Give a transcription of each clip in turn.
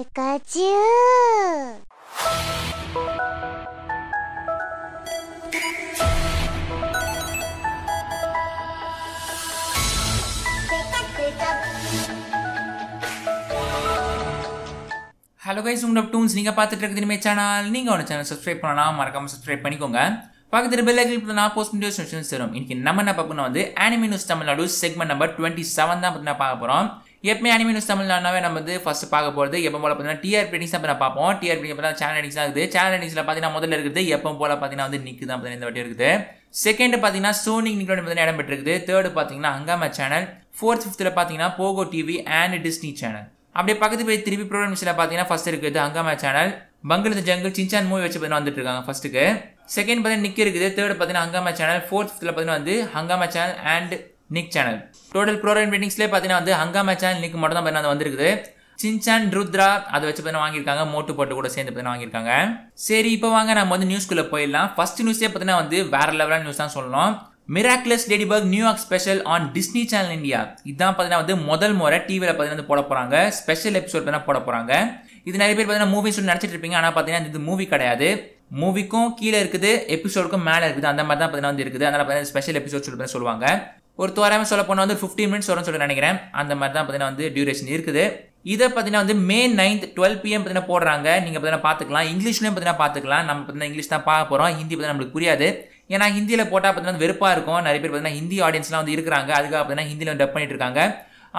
hello guys உங்களோட tunes நீங்கள் பார்த்துட்டு இருக்கிறது இனிமேல் சேனல் நீங்கள் ஒரு சேனல் சப்ஸ்கிரைப் பண்ணலாம் மறக்காமல் சப்ஸ்கிரைப் பண்ணிக்கோங்க பக்கத்தில் பெல் ஐக்கன் நான் போஸ்ட் வீடியோஸ் தரும் இன்னைக்கு நம்ம என்ன பார்ப்போம்னா வந்து anime news Tamil Nadu segment number twenty seven தான் பார்த்தீங்கன்னா பார்க்க போகிறோம் எப்பவுமே அனிமியூஸ் தமிழ்னாவே நம்ம வந்து ஃபஸ்ட் பார்க்க போகிறது எப்போ போல் பார்த்தீங்கன்னா டிஆர் பிரிங்ஸ் தான் நான் பார்ப்போம் டிஆர் அப்போ தான் சேனல் ரேட்டிங்ஸ் தான் இருக்குது சேனல் ரேட்டிங்ஸில் பார்த்தீங்கன்னா முதல்ல இருக்குது எப்போ போல் பார்த்தீங்கன்னா வந்து நிக்கு தான் பார்த்தீங்கன்னா இந்த வாட்டி இருக்குது செகண்ட் பார்த்தீங்கன்னா சோனிங் நிக்கோட பார்த்தீங்கன்னா இடம் பெற்றிருக்குது தேர்டு பார்த்தீங்கன்னா அங்காம சேனல் ஃபோர்த் ஃபிஃப்த்தில் பார்த்தீங்கன்னா Pogo TV and Disney channel அப்படியே பக்கத்து போய் திருப்பி ப்ரோக்ராம்ஸில் பார்த்தீங்கன்னா ஃபஸ்ட் இருக்குது Hungama channel Bangladesh jungle Shinchan movie வச்சு பார்த்தீங்கன்னா வந்துட்டு இருக்காங்க ஃபஸ்ட்டுக்கு செகண்ட் பார்த்தீங்கன்னா நிக்கு இருக்குது தேர்ட் பார்த்தீங்கன்னா அங்காம சேனல் ஃபோர்த் ஃபிஃப்த்தில் பார்த்தீங்கன்னா வந்து Hungama channel and Nick channel total ப்ரோரன் வெட்டிங்ஸ்லேயே பார்த்தீங்கன்னா வந்து ஹங்காமா சேனல் நிக் மட்டும் தான் பார்த்தீங்கன்னா வந்திருக்குது சின்சான் ருத்ரா அதை வச்சு பார்த்தீங்கன்னா வாங்கியிருக்காங்க மோட்டு போட்டு கூட சேர்ந்து பார்த்தீங்கன்னா வாங்கியிருக்காங்க சரி இப்போ வாங்க நம்ம வந்து நியூஸ்க்குள்ளே போயிடலாம் ஃபர்ஸ்ட் நியூஸே பார்த்தீங்கன்னா வந்து வேற லெவலான நியூஸ் தான் சொல்லணும் miraculous ladybug New York special on Disney channel India இதான் பார்த்தீங்கன்னா வந்து முதல் முறை டிவியில் பார்த்தீங்கன்னா போட போகிறாங்க ஸ்பெஷல் எபிசோட் பார்த்தீங்கன்னா போட போகிறாங்க இது நிறைய பேர் பார்த்தீங்கன்னா மூவி சொல்லி நினச்சிட்டு இருப்பீங்க ஆனால் பார்த்தீங்கன்னா இது மூவி கிடையாது மூவிக்கும் கீழே இருக்குது எபிசோடுக்கும் மேலே இருக்குது அந்த மாதிரி தான் பார்த்தீங்கன்னா வந்து இருக்குது அதனால் பார்த்தீங்கன்னா ஸ்பெஷல் எபிசோட் சொல்லி சொல்லுவாங்க ஒரு தோராயமாக சொல்ல போனால் வந்து ஃபிஃப்டீன் மினிட்ஸ் வரும்னு சொல்லி நினைக்கிறேன் அந்த மாதிரி தான் பார்த்தீங்கன்னா வந்து டியூரேஷன் இருக்குது இதை பார்த்தீங்கன்னா வந்து மே நைன்த் டுவெல் பிஎம் பார்த்தீங்கன்னா போடுறாங்க நீங்கள் பார்த்தீங்கன்னா பார்த்துக்கலாம் இங்கிலீஷ்லேயும் பார்த்தீங்கன்னா பார்த்துக்கலாம் நம்ம பார்த்தீங்கன்னா இங்கிலீஷ் தான் பார்க்க போகிறோம் ஹிந்தி பார்த்தீங்கன்னா நம்மளுக்கு புரியாது ஏன்னா ஹிந்தியில் போட்டால் பார்த்தீங்கன்னா வெறுப்பாக இருக்கும் நிறைய பேர் பார்த்தீங்கன்னா ஹிந்தி ஆடியன்ஸ்லாம் வந்து இருக்கிறாங்க அதுக்காக பார்த்தீங்கன்னா ஹிந்தியில் டப் பண்ணிட்டு இருக்காங்க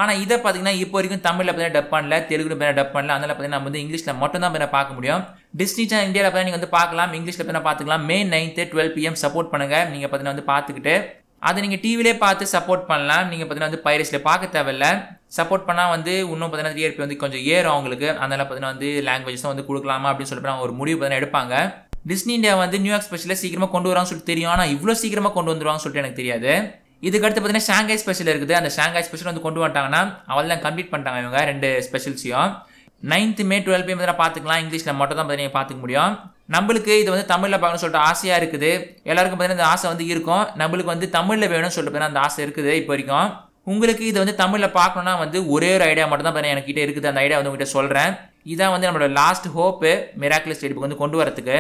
ஆனால் இதை பார்த்தீங்கன்னா இப்போ வரைக்கும் தமிழில் பார்த்தீங்கன்னா டப் பண்ணல தெலுங்கு பேர் டப் பண்ணல அதனால் பார்த்தீங்கன்னா நம்ம வந்து இங்கிலீஷில் மட்டும் தான் பார்த்தீங்கன்னா பார்க்க முடியும் டிஸ்னி சேனல் இந்தியாவில் பார்த்தீங்கன்னா நீங்கள் வந்து பார்க்கலாம் இங்கிலீஷில் பார்த்தீங்கன்னா பார்த்துக்கலாம் May ninth twelve PM support பண்ணுங்கள் நீங்கள் பார்த்தீங்கன்னா வந்து பார்த்துக்கிட்டு அதை நீங்கள் டிவிலே பார்த்து சப்போர்ட் பண்ணலாம் நீங்கள் பார்த்தீங்கன்னா வந்து பைரஸில் பார்க்க தேவையில்ல சப்போர்ட் பண்ணால் வந்து இன்னும் பார்த்தீங்கன்னா டிஆர்பி வந்து கொஞ்சம் ஏறும் அவங்களுக்கு அதனால் பார்த்தீங்கன்னா வந்து தான் வந்து கொடுக்கலாமா அப்படின்னு சொல்லிட்டு அவங்க ஒரு முடிவு பார்த்தீங்கன்னா எடுப்பாங்க டிஸ்னி இந்தியா வந்து நியூ எக்ஸ்பெஷலில் சீக்கிரமாக கொண்டு வரான்னு சொல்லிட்டு தெரியும் ஆனால் இவ்வளோ சீக்கிரமாக கொண்டு வந்துருவாங்கன்னு சொல்லிட்டு எனக்கு தெரியாது இதுக்கு அடுத்து பார்த்தீங்கன்னா ஷாங்காய் ஸ்பெஷல் இருக்குது அந்த ஷாங்காய் ஸ்பெஷல் வந்து கொண்டு வந்துட்டாங்கன்னா அவள் தான் கம்ப்ளீட் பண்ணிட்டாங்க இவங்க ரெண்டு ஸ்பெஷல்ஸையும் நைன்த்து மே டுவெல் பி பார்த்தீங்கன்னா பார்த்துக்கலாம் இங்கிலீஷில் மட்டும் தான் பார்த்தீங்கன்னா பார்த்துக்க முடியும் நம்மளுக்கு இது வந்து தமிழில் பார்க்கணும்னு சொல்லிட்டு ஆசையாக இருக்குது எல்லாருக்கும் பார்த்தீங்கன்னா இந்த ஆசை வந்து இருக்கும் நம்மளுக்கு வந்து தமிழில் வேணும்னு சொல்லிட்டு அந்த ஆசை இருக்குது இப்போ வரைக்கும் உங்களுக்கு இது வந்து தமிழில் பார்க்கணுன்னா வந்து ஒரே ஒரு ஐடியா மட்டும் தான் பார்த்தீங்கன்னா எனக்கிட்ட இருக்குது அந்த ஐடியா வந்து உங்ககிட்ட சொல்கிறேன் இதான் வந்து நம்மளோட லாஸ்ட் ஹோப்பு மிராக்கிள் ஸ்டேட் வந்து கொண்டு வரத்துக்கு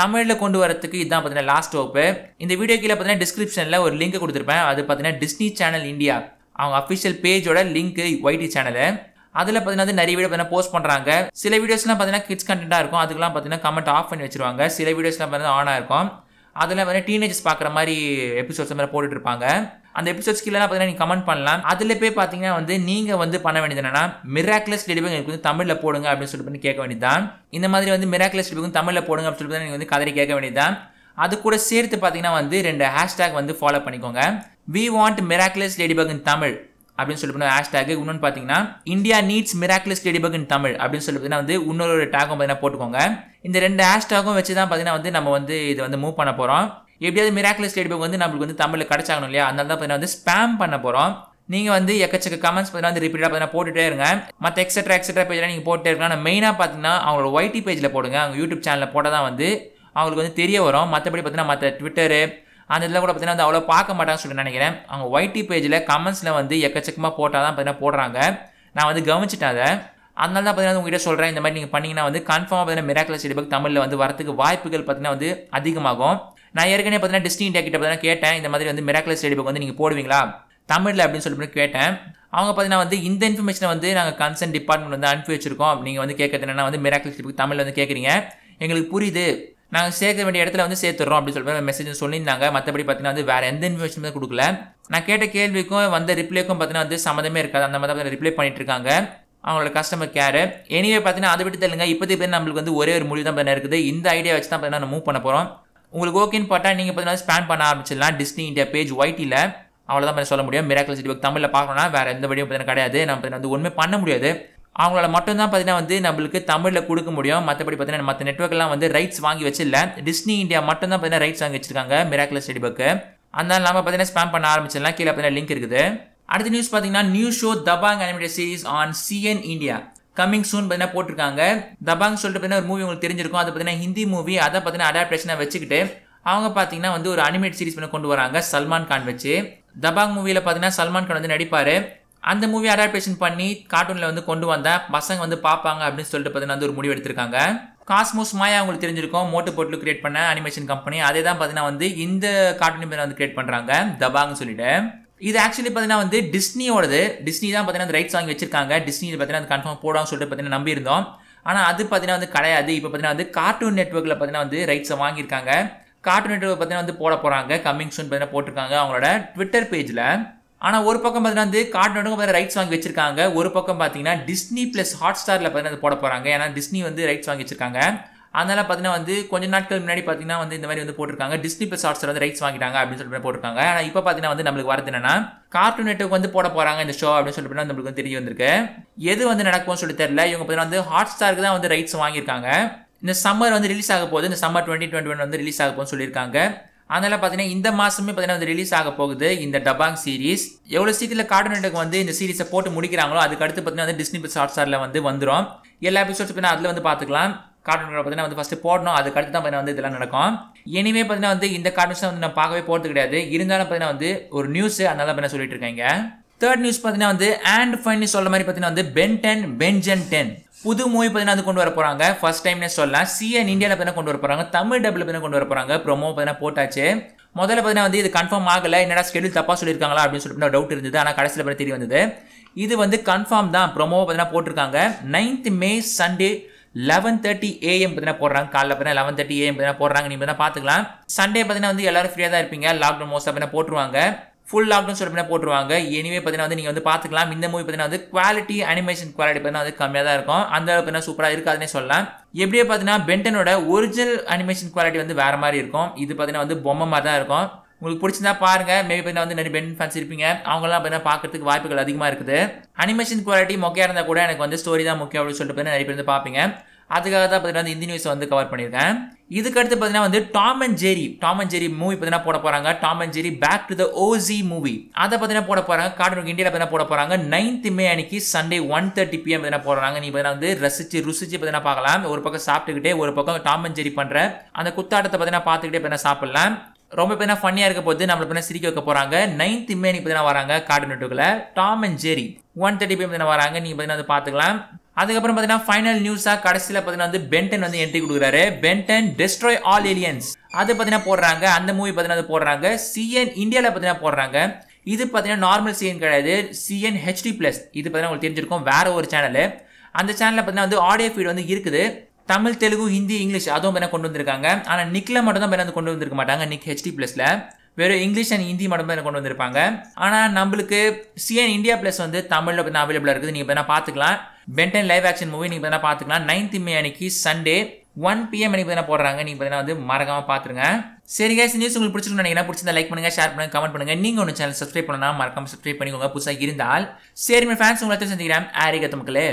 தமிழில் கொண்டு வரத்துக்கு இதான் பார்த்தீங்கன்னா லாஸ்ட் ஹோப்பு இந்த வீடியோ கீழே பார்த்தீங்கன்னா டிஸ்கிரிப்ஷனில் ஒரு லிங்க் கொடுத்துருப்பேன் அது பார்த்தீங்கன்னா டிஸ்னி சேனல் இந்தியா அவங்க அஃபிஷியல் பேஜோட லிங்க் ஒய்டி சேனலு அதில் பார்த்தீங்கன்னா நிறைய வீடியோ பார்த்தீங்கன்னா போஸ்ட் பண்ணுறாங்க சில வீடியோஸ்லாம் பார்த்தீங்கன்னா கிட்ஸ் கண்டென்ட்டாக இருக்கும் அதுக்கெலாம் பார்த்தீங்கன்னா கமெண்ட் ஆஃப் பண்ணி வச்சிருவாங்க சில வீடியோஸ்லாம் பார்த்தீங்கன்னா ஆனாக இருக்கும் அதில் பார்த்தீங்கன்னா டீனேஜர்ஸ் பார்க்குற மாதிரி எபிசோட்ஸ் மாதிரி போட்டுகிட்டு இருப்பாங்க அந்த எபிசோட்ஸ் கீழே பார்த்தீங்கன்னா நீங்கள் கமெண்ட் பண்ணலாம் அதில் போய் பார்த்தீங்கன்னா வந்து நீங்கள் வந்து பண்ண வேண்டியது என்னன்னா மிராக்லஸ் டெலிவரி எனக்கு வந்து தமிழில் போடுங்க அப்படின்னு சொல்லிட்டு பண்ணி கேட்க வேண்டியதான் இந்த மாதிரி வந்து மிராக்லஸ் டெலிவரி தமிழில் போடுங்க அப்படின்னு சொல்லி நீங்கள் வந்து கதையை கேட்க வேண்டியதான் அது கூட சேர்த்து பார்த்தீங்கன்னா வந்து ரெண்டு ஹேஷ்டேக் வந்து ஃபாலோ பண்ணிக்கோங்க we want miraculous ladybug in Tamil அப்படின்னு சொல்லி பண்ண ஹேஷ்டேக் இன்னொன்று பார்த்தீங்கன்னா India needs miraculous ladybug in Tamil அப்படின்னு சொல்லி வந்து இன்னொரு டேக்கும் பார்த்தீங்கன்னா போட்டுக்கோங்க இந்த ரெண்டு ஹேஷ்டேக்கும் வச்சு தான் பார்த்தீங்கன்னா வந்து நம்ம வந்து இதை வந்து மூவ் பண்ண போகிறோம் எப்படியாவது மிராக்லஸ் டெடிபக் வந்து நம்மளுக்கு வந்து தமிழில் கிடச்சாகணும் இல்லையா அதனால தான் பார்த்தீங்கன்னா வந்து ஸ்பேம் பண்ண போகிறோம் நீங்கள் வந்து எக்கச்சக்க கமெண்ட்ஸ் பார்த்தீங்கன்னா வந்து ரிப்பீட்டாக பார்த்தீங்கன்னா போட்டுகிட்டே இருங்க மற்ற எக்ஸட்ரா எக்ஸட்ரா பேஜ்லாம் நீங்கள் போட்டுட்டே இருக்கலாம் ஆனால் மெயினாக பார்த்தீங்கன்னா அவங்களோட ஒய்டி பேஜில் போடுங்க அவங்க யூடியூப் சேனலில் போட்டால் தான் வந்து அவங்களுக்கு வந்து தெரிய வரும் மற்றபடி பார்த்தீங்கன்னா மற்ற ட்விட்டரு அந்த இதில் கூட பார்த்தீங்கன்னா வந்து அவ்வளோ பார்க்க மாட்டாங்கன்னு சொல்லி நினைக்கிறேன் அவங்க ஒயிட்டி பேஜில் கமெண்ட்ஸில் வந்து எக்கச்சக்கமாக போட்டால் தான் பார்த்தீங்கன்னா போடுறாங்க நான் வந்து கவனிச்சிட்டேன் அதை அதனால தான் பார்த்தீங்கன்னா உங்ககிட்ட சொல்கிறேன் இந்த மாதிரி நீங்கள் பண்ணிங்கன்னா வந்து கன்ஃபார்மாக பார்த்தீங்கன்னா மிராக்குலஸ் செடிபக் தமிழில் வந்து வரத்துக்கு வாய்ப்புகள் பார்த்தீங்கன்னா வந்து அதிகமாகும் நான் ஏற்கனவே பார்த்தீங்கன்னா டிஸ்னி இண்டியா கிட்ட பார்த்தீங்கன்னா கேட்டேன் இந்த மாதிரி வந்து மிராக்குலஸ் செடிபக் வந்து நீங்கள் போடுவீங்களா தமிழில் அப்படின்னு சொல்லிட்டு கேட்டேன் அவங்க பார்த்தீங்கன்னா வந்து இந்த இன்ஃபர்மேஷனை வந்து நாங்கள் கன்சர்ன் டிபார்ட்மெண்ட் வந்து அனுப்பி வச்சிருக்கோம் நீங்கள் வந்து கேட்கறது என்னென்னா வந்து மிராக்கல் செடிபக் தமிழில் வந்து கேட்குறீங்க எங்களுக்கு புரியுது நாங்கள் சேர்க்க வேண்டிய இடத்துல வந்து சேர்த்துறோம் அப்படின்னு சொல்லிட்டு மெசேஜ் சொல்லியிருந்தாங்க மற்றபடி பார்த்தீங்கன்னா வந்து வேறு எந்த இன்ஃபர்மேஷனுமே கொடுக்கல நான் கேட்ட கேள்விக்கும் வந்த ரிப்ளைக்கும் பார்த்தீங்கன்னா வந்து சம்மந்தமே இருக்காது அந்த மாதிரி தான் ரிப்ளை பண்ணிட்டு இருக்காங்க அவங்களோட கஸ்டமர் கேர் எனிவே பார்த்தீங்கன்னா அதை விட்டு தெரியுங்க இப்போதைக்கு பேர் நம்மளுக்கு வந்து ஒரே ஒரு முடிவு தான் பண்ண இருக்குது இந்த ஐடியா வச்சு தான் பார்த்தீங்கன்னா நான் மூவ் பண்ண போகிறோம் உங்களுக்கு ஓகேன்னு பார்த்தா நீங்கள் பார்த்தீங்கன்னா ஸ்பேன் பண்ண ஆரம்பிச்சிடலாம் டிஸ்னி இந்தியா பேஜ் ஒயிட்டியில் அவ்வளோதான் பண்ண சொல்ல முடியும் மிராக்கல் சிட்டி ஒர்க் தமிழில் பார்க்கணும்னா வேறு எந்த வழியும் பார்த்தீங்கன்னா கிடையாது நம்ம வந்து ஒன்றுமே பண்ண முடியாது அவங்களால மட்டும்தான் பார்த்தீங்கன்னா வந்து நம்மளுக்கு தமிழில் கொடுக்க முடியும் மற்றபடி பார்த்தீங்கன்னா மற்ற நெட்ஒர்க்லாம் வந்து ரைட்ஸ் வாங்கி வச்சிடல டிஸ்னி இந்தியா மட்டும் தான் பார்த்தீங்கன்னா ரைட்ஸ் வாங்கி வச்சிருக்காங்க மிராக்குலஸ் புக்கு அதனால நம்ம பார்த்தீங்கன்னா ஸ்பேம் பண்ண ஆரம்பிச்சிடலாம் கீழே பார்த்தீங்கன்னா லிங்க் இருக்குது அடுத்த நியூஸ் பார்த்தீங்கன்னா new show Dabangg animated series on CN India coming soon பார்த்தீங்கன்னா போட்டிருக்காங்க தபாங் சொல்லிட்டு பார்த்தீங்கன்னா ஒரு மூவி உங்களுக்கு தெரிஞ்சிருக்கும் அது பார்த்தீங்கன்னா ஹிந்தி மூவி அதை பார்த்தீங்கன்னா அடாப்டேஷனாக வச்சுக்கிட்டு அவங்க பார்த்தீங்கன்னா வந்து ஒரு அனிமேட் சீரிஸ் பண்ணி கொண்டு வராங்க சல்மான் கான் வச்சு தபாங் மூவியில் பார்த்தீங்கன்னா சல்மான் கான் வந்து நடிப்பார் அந்த மூவி அடாப்டேஷன் பண்ணி கார்ட்டூனில் வந்து கொண்டு வந்தால் பசங்க வந்து பார்ப்பாங்க அப்படின்னு சொல்லிட்டு பார்த்தீங்கன்னா வந்து ஒரு முடிவு எடுத்திருக்காங்க காஸ்மோஸ் மாயா அவங்களுக்கு தெரிஞ்சிருக்கும் மோட்டு போட்டில் கிரியேட் பண்ண அனிமேஷன் கம்பெனி அதே தான் பார்த்தீங்கன்னா வந்து இந்த கார்ட்டூன் வந்து கிரியேட் பண்ணுறாங்க தபாங்னு சொல்லிட்டு இது ஆக்சுவலி பார்த்தீங்கன்னா வந்து டிஸ்னியோடது டிஸ்னி தான் பார்த்தீங்கன்னா அந்த ரைட்ஸ் வாங்கி வச்சிருக்காங்க டிஸ்னி பார்த்தீங்கன்னா கன்ஃபார்ம் போடான்னு சொல்லிட்டு பார்த்தீங்கன்னா நம்பியிருந்தோம் ஆனால் அது பார்த்தீங்கன்னா வந்து கிடையாது இப்போ பார்த்தீங்கன்னா வந்து கார்ட்டூன் நெட்ஒர்க்கில் பார்த்தீங்கன்னா வந்து ரைட்ஸை வாங்கியிருக்காங்க கார்ட்டூன் நெட்ஒர்க் பார்த்தீங்கன்னா வந்து போட போகிறாங்க கம்மிங் சூன் பார்த்தீங்கன்னா போட்டிருக்காங்க அவங்களோட ட்விட்டர் பேஜில் ஆனால் ஒரு பக்கம் பார்த்தீங்கன்னா வந்து கார்ட்டூனுக்கும் பார்த்தீங்கன்னா ரைட்ஸ் வாங்கி வச்சிருக்காங்க ஒரு பக்கம் பார்த்தீங்கன்னா டிஸ்னி ப்ளஸ் ஹாட் ஸ்டாரில் பார்த்தீங்கன்னா போட போகிறாங்க ஏன்னா டிஸ்னி வந்து ரைட்ஸ் வாங்கி வச்சிருக்காங்க அதனால் பார்த்தீங்கன்னா வந்து கொஞ்ச நாட்கள் முன்னாடி பார்த்தீங்கன்னா வந்து இந்த மாதிரி வந்து போட்டிருக்காங்க டிஸ்னி ப்ளஸ் ஹாட் ஸ்டார் வந்து ரைட்ஸ் வாங்கிட்டாங்க அப்படின்னு சொல்லிட்டு போட்டிருக்காங்க ஆனால் இப்போ பார்த்தீங்கன்னா வந்து நம்மளுக்கு வரது என்னன்னா கார்ட்டூன் நெட்ஒர்க் வந்து போட போகிறாங்க இந்த ஷோ அப்படின்னு சொல்லிட்டு நம்மளுக்கு தெரிய வந்திருக்கு எது வந்து நடக்கும்னு சொல்லி தெரியல இவங்க பார்த்தீங்கன்னா வந்து ஹாட் ஸ்டாருக்கு தான் வந்து ரைட்ஸ் வாங்கியிருக்காங்க இந்த சம்மர் வந்து ரிலீஸ் ஆக போகுது இந்த சம்மர் டுவெண்ட்டி டுவெண்ட்டி ஒன் வந்து ரிலீஸ் ஆக போகுதுன்னு சொல்லியிருக்காங்க அதனால் பார்த்தீங்கன்னா இந்த மாதமே பார்த்தீங்கன்னா வந்து ரிலீஸ் ஆக போகுது இந்த டபாங் சீரிஸ் எவ்வளோ சீக்கிரத்தில் கார்டூன் நெட்வொர்க் வந்து இந்த சீரிஸை போட்டு முடிக்கிறாங்களோ அதுக்கு அடுத்து பார்த்தீங்கன்னா வந்து டிஸ்னி பிளஸ் ஸ்டாரில் வந்து வந்துடும் எல்லா எபிசோட்ஸ் பார்த்தீங்கன்னா அதில் வந்து பார்த்துக்கலாம் கார்டூன் பார்த்தீங்கன்னா வந்து ஃபஸ்ட்டு போடணும் அடுத்து தான் பார்த்தீங்கன்னா வந்து இதெல்லாம் நடக்கும் இனிமே பார்த்தீங்கன்னா வந்து இந்த கார்டூன்ஸ் வந்து நான் பார்க்கவே போகிறது கிடையாது இருந்தாலும் பார்த்தீங்கன்னா வந்து ஒரு நியூஸ் அதனால பார்த்தீங்கன்னா சொல்லிட்டு இருக்கேங்க தேர்ட் நியூஸ் பார்த்தீங்கன்னா வந்து அண்ட் ஃபைன் சொல்ல மாதிரி பார்த்தீங்கன்னா வந்து பென் டென் பென்ஜன் டென் புது மூவி பார்த்தீங்கன்னா வந்து கொண்டு வர போகிறாங்க ஃபர்ஸ்ட் டைம்னே சொல்லலாம் சிஎன் இந்தியாவில் பார்த்தீங்கன்னா கொண்டு வர போகிறாங்க தமிழ் டபுள் பார்த்தீங்கன்னா கொண்டு வர போகிறாங்க ப்ரோமோ பார்த்தீங்கன்னா போட்டாச்சு முதல்ல பார்த்தீங்கன்னா வந்து இது கன்ஃபார்ம் ஆகலை என்னடா ஸ்கெடியூல் தப்பாக சொல்லியிருக்காங்களா அப்படின்னு சொல்லிட்டு டவுட் இருந்தது ஆனால் கடைசியில் பண்ண தெரிய வந்தது இது வந்து கன்ஃபார்ம் தான் ப்ரொமோ பார்த்தீங்கன்னா போட்டிருக்காங்க ninth May Sunday eleven thirty AM பார்த்தீங்கன்னா போடுறாங்க காலைல பார்த்தீங்கன்னா லெவன் தேர்ட்டி ஏஎம் பார்த்தீங்கன்னா போடுறாங்க நீங்கள் பார்த்தீங்கன்னா பார்த்துக்கலாம் சண்டே பார்த்தீங்கன்னா வந்து எல்லாரும் ஃப்ரீயாக தான் இருப்பீங்க லாக்டவுன் மோஸ்ட்டாக பார்த்தீங்கன்னா போட்டுருவாங்க ஃபுல் லாக்டவுன் சொல்லி பண்ணி போட்டுருவாங்க எனிவே பார்த்தீங்கன்னா வந்து நீங்கள் வந்து பார்த்துக்கலாம் இந்த மூவி பார்த்தீங்கன்னா வந்து குவாலிட்டி அனிமேஷன் குவாலிட்டி பார்த்தீங்கன்னா வந்து கம்மியாக தான் இருக்கும் அந்த பார்த்தீங்கன்னா சூப்பராக இருக்காதுன்னே சொல்லலாம் எப்படியே பார்த்தீங்கன்னா பென்டனோட ஒரிஜினல் அனிமேஷன் குவாலிட்டி வந்து வேறு மாதிரி இருக்கும் இது பார்த்தீங்கன்னா வந்து பொம்மை மாதிரி தான் இருக்கும் உங்களுக்கு பிடிச்சிருந்தா பாருங்க மேபி பார்த்தீங்கன்னா வந்து நிறைய பென் ஃபேன்ஸ் இருப்பீங்க அவங்களாம் பார்த்தீங்கன்னா பார்க்கறதுக்கு வாய்ப்புகள் அதிகமாக இருக்குது அனிமேஷன் குவாலிட்டி மொக்கையாக இருந்தால் கூட எனக்கு வந்து ஸ்டோரி தான் முக்கியம் அப்படின்னு சொல்லிட்டு நிறைய பேர் வந்து பார்ப்பீங்க அதுக்காக தான் பார்த்தீங்கன்னா வந்து இந்தி நியூஸ் வந்து கவர் பண்ணியிருக்கேன் இதுக்கடுத்து பார்த்தீங்கன்னா வந்து Tom and Jerry Tom and Jerry movie பார்த்தீங்கன்னா போட போகிறாங்க Tom and Jerry back to the Oz movie அதை பார்த்தீங்கன்னா போட போகிறாங்க கார்டூன் இந்தியாவில் பார்த்தீங்கன்னா போட போகிறாங்க நைன்த் மே அன்னைக்கு சண்டே ஒன் தேர்ட்டி பிஎம் பார்த்தீங்கன்னா போடுறாங்க நீ பார்த்தீங்கன்னா வந்து ரசிச்சு ருசிச்சு பார்த்தீங்கன்னா பார்க்கலாம் ஒரு பக்கம் சாப்பிட்டுக்கிட்டே ஒரு பக்கம் டாம் அண்ட் ஜெரி பண்ணுற அந்த குத்தாட்டத்தை பார்த்தீங்கன்னா பார்த்துக்கிட்டே பார்த்தீங்கன்னா சாப்பிடலாம் ரொம்ப பேர் ஃபன்னியாக இருக்க போது நம்மளை பேர் சிரிக்க வைக்க போகிறாங்க நைன்த் மே நீ பார்த்தீங்கன்னா வராங்க cartoon Tom and Jerry one thirty PM பார்த்தீங்கன்னா வராங்க நீங்கள் பார்த்தீங்கன்னா வந்து பார்த்துக்கலாம் அதுக்கப்புறம் பார்த்தீங்கன்னா ஃபைனல் நியூஸாக கடைசியில் பார்த்தீங்கன்னா வந்து பென்டன் வந்து என்ட்ரி கொடுக்குறாரு பென்டன் டெஸ்ட்ராய் ஆல் ஏலியன்ஸ் அது பார்த்தீங்கன்னா போடுறாங்க அந்த மூவி பார்த்தீங்கன்னா அது போடுறாங்க சிஎன் இந்தியாவில் பார்த்தீங்கன்னா போடுறாங்க இது பாத்தீங்கன்னா நார்மல் சிஎன் கிடையாது சிஎன் ஹெச்டி ப்ளஸ் இது பாத்தீங்கன்னா உங்களுக்கு தெரிஞ்சிருக்கும் வேற ஒரு சேனல் அந்த சேனலில் பாத்தீங்கன்னா வந்து ஆடியோ ஃபீட் வந்து இருக்குது தமிழ் தெலுங்கு ஹிந்தி இங்கிலீஷ் அதுவும் பார்த்தீங்கன்னா கொண்டு வந்திருக்காங்க ஆனால் நிக்கில் மட்டும் தான் பார்த்தீங்கன்னா கொண்டு வந்திருக்க மாட்டாங்க நிக் ஹெச்டி ப்ளஸில் வெறும் இங்கிலீஷ் அண்ட் ஹிந்தி மட்டும் தான் கொண்டு வந்திருப்பாங்க ஆனால் நம்மளுக்கு சிஎன் இந்தியா ப்ளஸ் வந்து தமிழில் பார்த்தா அவைலபிளாக இருக்குது நீங்கள் பார்த்தா பார்த்துக்கலாம் பென்டன் லைவ் ஆக்ஷன் மூவி நீங்கள் பார்த்தா பார்த்துக்கலாம் நைன்த் மே அன்னைக்கு சண்டே ஒன் பிஎம் அன்னைக்கு தான் போடுறாங்க நீங்கள் பார்த்தீங்கன்னா வந்து மறக்காமல் பார்த்துருங்க சரி கேஸ் நியூஸ் உங்களுக்கு நீங்கள் என்ன பிடிச்சிருந்தா லைக் பண்ணுங்கள் ஷேர் பண்ணுங்கள் கமெண்ட் பண்ணுங்கள் நீங்கள் ஒன்று சேனல் சப்ஸ்கிரைப் பண்ணலாம் மறக்காமல் சப்ஸ்கிரைப் பண்ணிக்கோங்க புதுசாக இருந்தால் சரி மேம் ஃபேன்ஸ் உங்களை சந்திக்கிறேன் ஆரிகத்த மக்களே